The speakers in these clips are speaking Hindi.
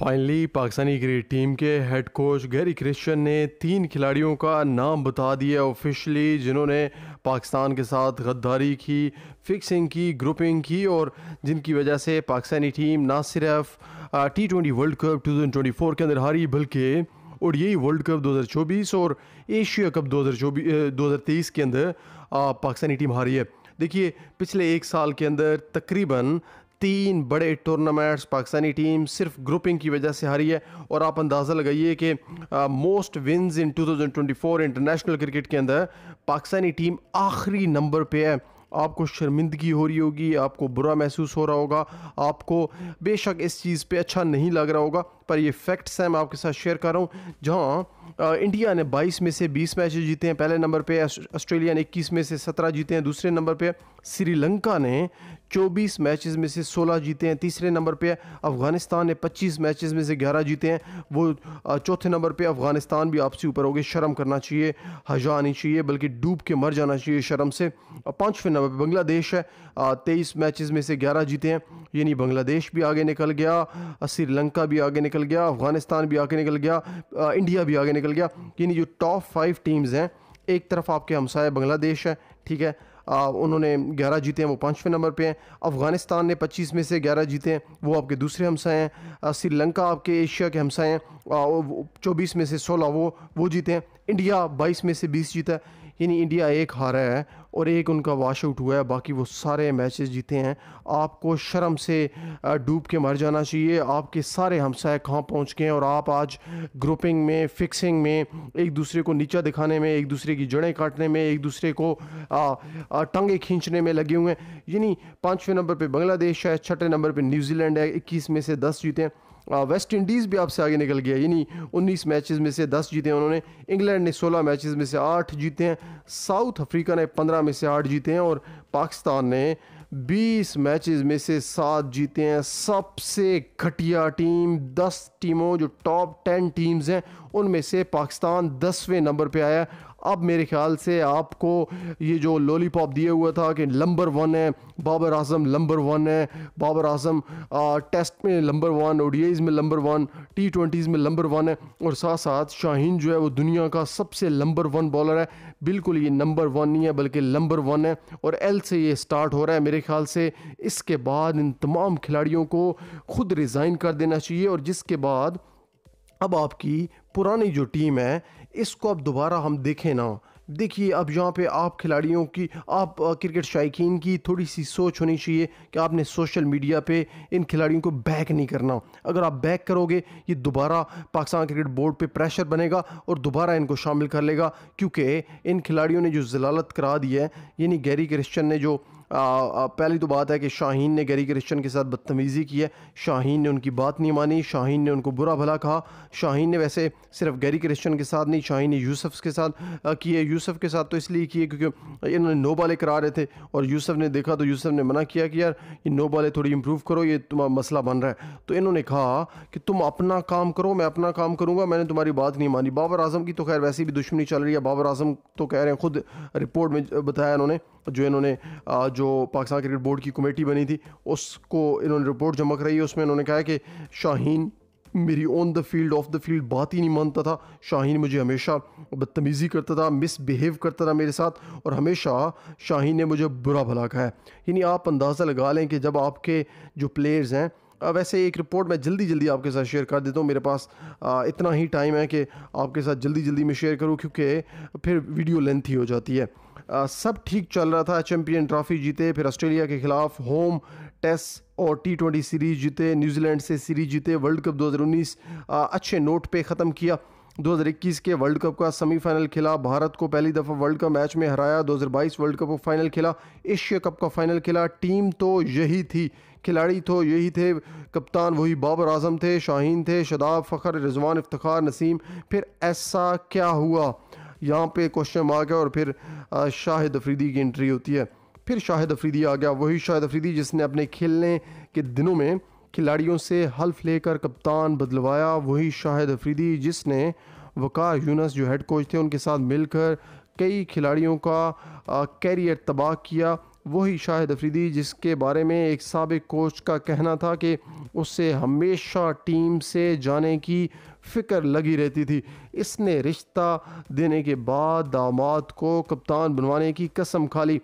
फाइनली पाकिस्तानी क्रिकेट टीम के हेड कोच गैरी क्रिश्चन ने तीन खिलाड़ियों का नाम बता दिया ऑफिशली जिन्होंने पाकिस्तान के साथ गद्दारी की फिक्सिंग की ग्रुपिंग की और जिनकी वजह से पाकिस्तानी टीम ना सिर्फ टी ट्वेंटी वर्ल्ड कप 2024 के अंदर हारी बल्कि और यही वर्ल्ड कप 2024 और एशिया कप 2024 2023 के अंदर पाकिस्तानी टीम हारी है देखिए पिछले एक साल के अंदर तकरीबन तीन बड़े टूर्नामेंट्स पाकिस्तानी टीम सिर्फ ग्रुपिंग की वजह से हारी है और आप अंदाज़ा लगाइए कि most wins in 2024 international cricket के अंदर पाकिस्तानी टीम आखिरी नंबर पे है आपको शर्मिंदगी हो रही होगी आपको बुरा महसूस हो रहा होगा आपको बेशक इस चीज़ पे अच्छा नहीं लग रहा होगा पर ये फैक्ट्स हैं मैं आपके साथ शेयर कर रहा हूँ जहाँ इंडिया ने 22 में से 20 मैच जीते हैं पहले नंबर पे ऑस्ट्रेलिया ने 21 में से 17 जीते हैं दूसरे नंबर पे श्रीलंका ने 24 मैचेस में से 16 जीते हैं तीसरे नंबर पे अफगानिस्तान ने 25 मैचेस में से 11 जीते हैं वो चौथे नंबर पे अफगानिस्तान भी आपसे ऊपर हो गए शर्म करना चाहिए हजा आनी चाहिए बल्कि डूब के मर जाना चाहिए शर्म से पाँचवें नंबर पर बांग्लादेश है तेईस मैच में से ग्यारह जीते हैं यानी बांग्लादेश भी आगे निकल गया श्रीलंका भी आगे निकल निकल गया अफगानिस्तान भी आगे निकल गया आ, इंडिया भी आगे निकल गया यानी जो टॉप फाइव टीम्स हैं एक तरफ आपके हमसाए बांग्लादेश है ठीक है आ, उन्होंने 11 जीते हैं वो पाँचवें नंबर पे हैं अफ़गानिस्तान ने 25 में से 11 जीते हैं वो आपके दूसरे हमसाए हैं श्रीलंका आपके एशिया के हमसाए हैं चौबीस में से 16 वो वो जीते हैं इंडिया 22 में से 20 जीता है यानी इंडिया एक हारा है और एक उनका वाश आउट हुआ है बाकी वो सारे मैचेस जीते हैं आपको शर्म से डूब के मर जाना चाहिए आपके सारे हमसाए कहाँ पहुँच गए हैं और आप आज ग्रुपिंग में फिक्सिंग में एक दूसरे को नीचा दिखाने में एक दूसरे की जड़ें काटने में एक दूसरे को टंगे खींचने में लगे हुए हैं यानी पाँचवें नंबर पर बांग्लादेश है छठे नंबर पर न्यूजीलैंड है इक्कीस में से दस जीते हैं वेस्ट इंडीज़ भी आपसे आगे निकल गया यानी 19 मैचेस में से 10 जीते हैं उन्होंने इंग्लैंड ने 16 मैचेस में से 8 जीते हैं साउथ अफ्रीका ने 15 में से 8 जीते हैं और पाकिस्तान ने 20 मैचेस में से 7 जीते हैं सबसे घटिया टीम 10 टीमों जो टॉप 10 टीम्स हैं उनमें से पाकिस्तान दसवें नंबर पर आया अब मेरे ख्याल से आपको ये जो लॉलीपॉप दिया हुआ था कि नंबर वन है बाबर आजम नंबर वन है बाबर आजम टेस्ट में नंबर वन ओ में नंबर वन टी ट्वेंटीज़ में नंबर वन है और साथ साथ शाहीन जो है वो दुनिया का सबसे नंबर वन बॉलर है बिल्कुल ये नंबर वन नहीं है बल्कि नंबर वन है और एल से ये स्टार्ट हो रहा है मेरे ख्याल से इसके बाद इन तमाम खिलाड़ियों को खुद रिज़ाइन कर देना चाहिए और जिसके बाद अब आपकी पुरानी जो टीम है इसको अब दोबारा हम देखें ना देखिए अब यहाँ पे आप खिलाड़ियों की आप क्रिकेट शायकीन की थोड़ी सी सोच होनी चाहिए कि आपने सोशल मीडिया पे इन खिलाड़ियों को बैक नहीं करना अगर आप बैक करोगे ये दोबारा पाकिस्तान क्रिकेट बोर्ड पे प्रेशर बनेगा और दोबारा इनको शामिल कर लेगा क्योंकि इन खिलाड़ियों ने जो जलालत करा दी है यानी गैरी क्रिश्चन ने जो आ, पहली तो बात है कि शाहीन ने गरी क्रिश्चन के साथ बदतमीज़ी की है शाहीन ने उनकी बात नहीं मानी शाहीन ने उनको बुरा भला कहा शाहीन ने वैसे सिर्फ गरी क्रिश्चन के साथ नहीं शाहीन ने यूसफ के साथ किए यूसफ के साथ तो इसलिए किए क्योंकि इन्होंने नो बाले करा रहे थे और यूसफ ने देखा तो यूसफ ने मना किया कि यार ये नो बाले थोड़ी इम्प्रूव करो ये तुम्हारा मसला बन रहा है तो इन्होंने कहा कि तुम अपना काम करो मैं अपना काम करूँगा मैंने तुम्हारी बात नहीं मानी बाबर आजम की तो खैर वैसे भी दुश्मनी चल रही है बाबर आजम तो कह रहे हैं खुद रिपोर्ट में बताया उन्होंने जो इन्होंने जो पाकिस्तान क्रिकेट बोर्ड की कमेटी बनी थी उसको इन्होंने रिपोर्ट जमा कराई है उसमें इन्होंने कहा कि शाहीन मेरी on the field off the field बात ही नहीं मानता था शाहीन मुझे हमेशा बदतमीज़ी करता था मिसबिहेव करता था मेरे साथ और हमेशा शाहीन ने मुझे बुरा भला कहा है यानी आप अंदाज़ा लगा लें कि जब आपके जो प्लेयर्स हैं वैसे एक रिपोर्ट मैं जल्दी जल्दी आपके साथ शेयर कर देता हूँ मेरे पास इतना ही टाइम है कि आपके साथ जल्दी जल्दी मैं शेयर करूँ क्योंकि फिर वीडियो लेंथ ही हो जाती है सब ठीक चल रहा था चैम्पियन ट्रॉफी जीते फिर ऑस्ट्रेलिया के खिलाफ होम टेस्ट और टी ट्वेंटी सीरीज जीते न्यूजीलैंड से सीरीज जीते वर्ल्ड कप 2019 अच्छे नोट पे ख़त्म किया 2021 के वर्ल्ड कप का सेमीफाइनल खेला भारत को पहली दफ़ा वर्ल्ड कप मैच में हराया 2022 वर्ल्ड कप का फाइनल खेला एशिया कप का फाइनल खेला टीम तो यही थी खिलाड़ी तो यही थे कप्तान वही बाबर आजम थे शाहीन थे शदाब फ़खर रिजवान इफ्तार नसीम फिर ऐसा क्या हुआ यहाँ पे क्वेश्चन मार्क है और फिर शाहिद अफरीदी की एंट्री होती है फिर शाहिद अफरीदी आ गया वही शाहिद अफरीदी जिसने अपने खेलने के दिनों में खिलाड़ियों से हल्फ लेकर कप्तान बदलवाया वही शाहिद अफरीदी जिसने वकार यूनस जो हेड कोच थे उनके साथ मिलकर कई खिलाड़ियों का कैरियर तबाह किया वही शाहिद अफरीदी जिसके बारे में एक सबक कोच का कहना था कि उससे हमेशा टीम से जाने की फ़िक्र लगी रहती थी इसने रिश्ता देने के बाद दामाद को कप्तान बनवाने की कसम खा ली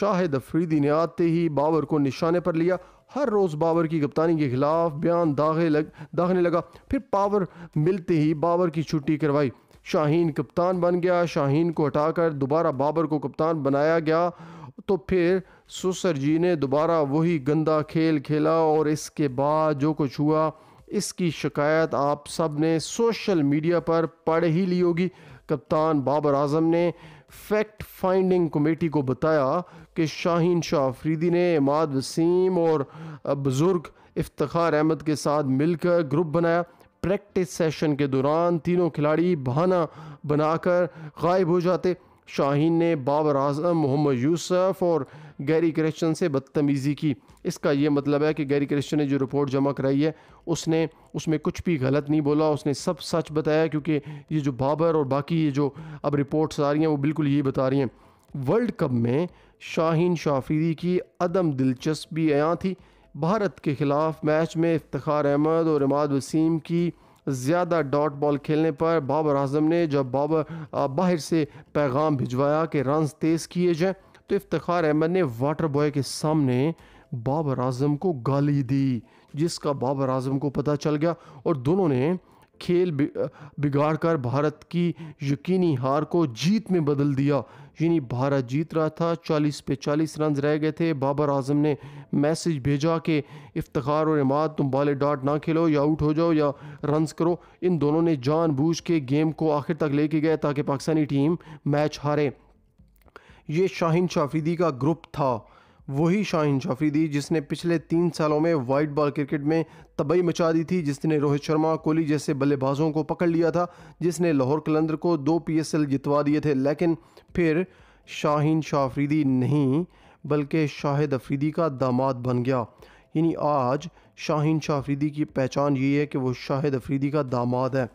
शाहिद अफरीदी ने आते ही बाबर को निशाने पर लिया हर रोज़ बाबर की कप्तानी के ख़िलाफ़ बयान दागे लग दागने लगा फिर पावर मिलते ही बाबर की छुट्टी करवाई शाहीन कप्तान बन गया शाहीन को हटाकर दोबारा बाबर को कप्तान बनाया गया तो फिर सुसर जी ने दोबारा वही गंदा खेल खेला और इसके बाद जो कुछ हुआ इसकी शिकायत आप सब ने सोशल मीडिया पर पढ़ ही ली होगी कप्तान बाबर आजम ने फैक्ट फाइंडिंग कमेटी को बताया कि शाहीन शाह अफरीदी ने इमाद वसीम और बुज़ुर्ग इफ्तार अहमद के साथ मिलकर ग्रुप बनाया प्रैक्टिस सेशन के दौरान तीनों खिलाड़ी बहाना बनाकर गायब हो जाते शाहीन ने बाबर आजम मोहम्मद यूसुफ और गैरी क्रिश्चन से बदतमीज़ी की इसका ये मतलब है कि गैरी क्रिश्चन ने जो रिपोर्ट जमा कराई है उसने उसमें कुछ भी गलत नहीं बोला उसने सब सच बताया क्योंकि ये जो बाबर और बाकी ये जो अब रिपोर्ट्स आ रही हैं वो बिल्कुल यही बता रही हैं वर्ल्ड कप में शाहीन शाफिरी की अदम दिलचस्पी यहाँ थी भारत के ख़िलाफ़ मैच में इफ्तार अहमद और इमाद वसीम की ज़्यादा डॉट बॉल खेलने पर बाबर आजम ने जब बाबर बाहर से पैगाम भिजवाया कि रन तेज़ किए जाएँ तो इफ्तार अहमद ने वाटर बॉय के सामने बाबर आजम को गाली दी जिसका बाबर आजम को पता चल गया और दोनों ने खेल बिगाड़ कर भारत की यकीनी हार को जीत में बदल दिया यानी भारत जीत रहा था 40 पे 40 रन रह गए थे बाबर आजम ने मैसेज भेजा कि इफ्तार और इमाद तुम बाले डांट ना खेलो या आउट हो जाओ या रन करो इन दोनों ने जानबूझ के गेम को आखिर तक लेके गए ताकि पाकिस्तानी टीम मैच हारे ये शाहिन शाफरीदी का ग्रुप था वही शाहिन दी जिसने पिछले तीन सालों में वाइट बॉल क्रिकेट में तबाही मचा दी थी जिसने रोहित शर्मा कोहली जैसे बल्लेबाजों को पकड़ लिया था जिसने लाहौर कलंदर को दो पीएसएल जितवा दिए थे लेकिन फिर शाहिन शाफरीदी नहीं बल्कि शाहिद अफरीदी का दामाद बन गया यानी आज शाहिन शाफरीदी की पहचान ये है कि वो शाहिद अफरीदी का दामाद है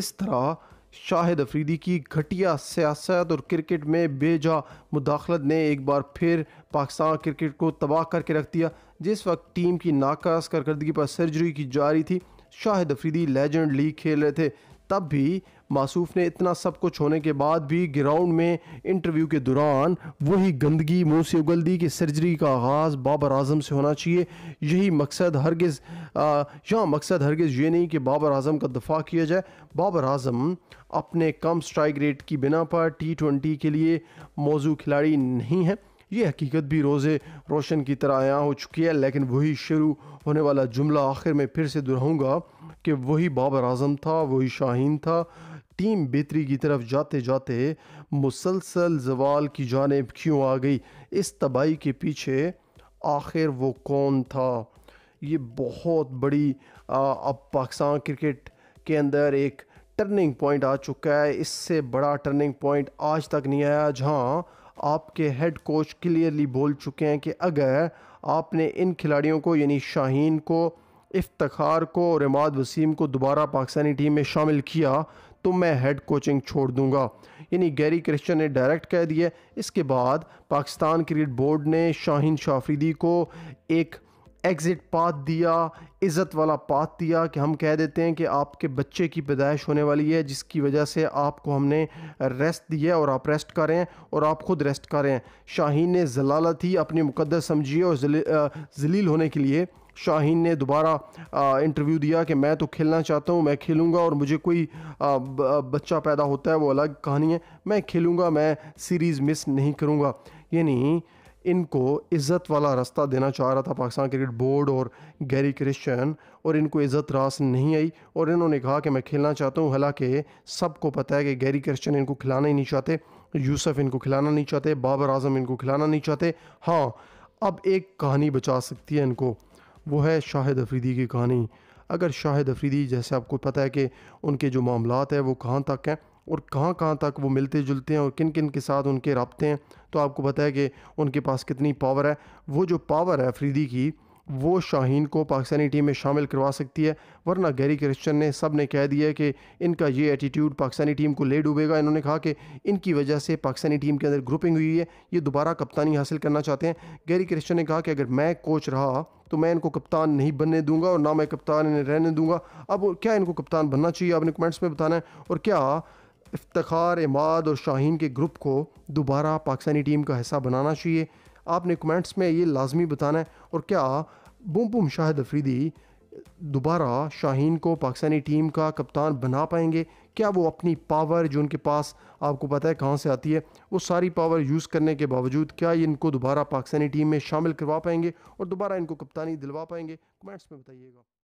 इस तरह शाहिद अफरीदी की घटिया सियासत और क्रिकेट में बेजा मुदाखलत ने एक बार फिर पाकिस्तान क्रिकेट को तबाह करके रख दिया जिस वक्त टीम की नाकास कारकर्दगी पर सर्जरी की जा रही थी शाहिद अफरीदी लेजेंड लीग खेल रहे थे तब भी मासूफ ने इतना सब कुछ होने के बाद भी ग्राउंड में इंटरव्यू के दौरान वही गंदगी मुंह से उगल दी कि सर्जरी का आगाज़ बाबर आजम से होना चाहिए यही मकसद हरगिज़ यहाँ मकसद हरगिज़ ये नहीं कि बाबर आजम का दफा किया जाए बाबर आजम अपने कम स्ट्राइक रेट की बिना पर टी ट्वेंटी के लिए मौजू खिलाड़ी नहीं है ये हकीकत भी रोज़े रोशन की तरह आया हो चुकी है लेकिन वही शुरू होने वाला जुमला आखिर में फिर से दोहराऊंगा कि वही बाबर आजम था वही शाहीन था टीम बेहतरी की तरफ जाते जाते मुसलसल जवाल की जानब क्यों आ गई इस तबाही के पीछे आखिर वो कौन था ये बहुत बड़ी अब पाकिस्तान क्रिकेट के अंदर एक टर्निंग पॉइंट आ चुका है इससे बड़ा टर्निंग पॉइंट आज तक नहीं आया जहाँ आपके हेड कोच क्लियरली बोल चुके हैं कि अगर आपने इन खिलाड़ियों को यानी शाहीन को इफ्तार को और इमाद वसीम को दोबारा पाकिस्तानी टीम में शामिल किया तो मैं हेड कोचिंग छोड़ दूंगा यानी गैरी क्रिश्चन ने डायरेक्ट कह दिया इसके बाद पाकिस्तान क्रिकेट बोर्ड ने शाहीन शाफरीदी को एक एग्ज़िट पाथ दिया इज़्ज़त वाला पाथ दिया कि हम कह देते हैं कि आपके बच्चे की पैदाइश होने वाली है जिसकी वजह से आपको हमने रेस्ट दिया और आप रेस्ट करें और आप ख़ुद रेस्ट करें शाहीन ने जलालत ही अपनी मुकदस समझिए और जलील होने के लिए शाहीन ने दोबारा इंटरव्यू दिया कि मैं तो खेलना चाहता हूँ मैं खेलूँगा और मुझे कोई आ, बच्चा पैदा होता है वो अलग कहानी है मैं खेलूँगा मैं सीरीज़ मिस नहीं करूँगा यानी इनको इज़्ज़त वाला रास्ता देना चाह रहा था पाकिस्तान क्रिकेट बोर्ड और गैरी क्रिश्चन और इनको इज़्ज़त रास नहीं आई और इन्होंने कहा कि मैं खेलना चाहता हूँ हालांकि सबको पता है कि गैरी क्रिश्चन इनको खिलाना ही नहीं चाहते यूसफ़ इनको खिलाना नहीं चाहते बाबर आजम इनको खिलाना नहीं चाहते हाँ अब एक कहानी बचा सकती है इनको वो है शाहिद अफरीदी की कहानी अगर शाहिद अफरीदी जैसे आपको पता है कि उनके जो मामला है वो कहाँ तक हैं और कहाँ कहाँ तक वो मिलते जुलते हैं और किन किन के साथ उनके रबते हैं तो आपको पता है कि उनके पास कितनी पावर है वो जो पावर है अफरीदी की वो शाहीन को पाकिस्तानी टीम में शामिल करवा सकती है वरना गैरी क्रिश्चन ने सब ने कह दिया है कि इनका ये एटीट्यूड पाकिस्तानी टीम को ले डूबेगा इन्होंने कहा कि इनकी वजह से पाकिस्तानी टीम के अंदर ग्रुपिंग हुई है ये दोबारा कप्तानी हासिल करना चाहते हैं गैरी क्रिश्चन ने कहा कि अगर मैं कोच रहा तो मैं इनको कप्तान नहीं बनने दूँगा और ना मैं कप्तान इन्हें रहने दूँगा अब क्या इनको कप्तान बनना चाहिए आपने कमेंट्स में बताना है और क्या इफ्तार इमाद और शाहीन के ग्रुप को दोबारा पाकिस्तानी टीम का हिस्सा बनाना चाहिए आपने कमेंट्स में ये लाजमी बताना है और क्या बुम बुम शाहिद अफरीदी दोबारा शाहीन को पाकिस्तानी टीम का कप्तान बना पाएंगे क्या वो अपनी पावर जो उनके पास आपको पता है कहाँ से आती है वो सारी पावर यूज़ करने के बावजूद क्या ये इनको दोबारा पाकिस्तानी टीम में शामिल करवा पाएंगे और दोबारा इनको कप्तानी दिलवा पाएंगे कमेंट्स में बताइएगा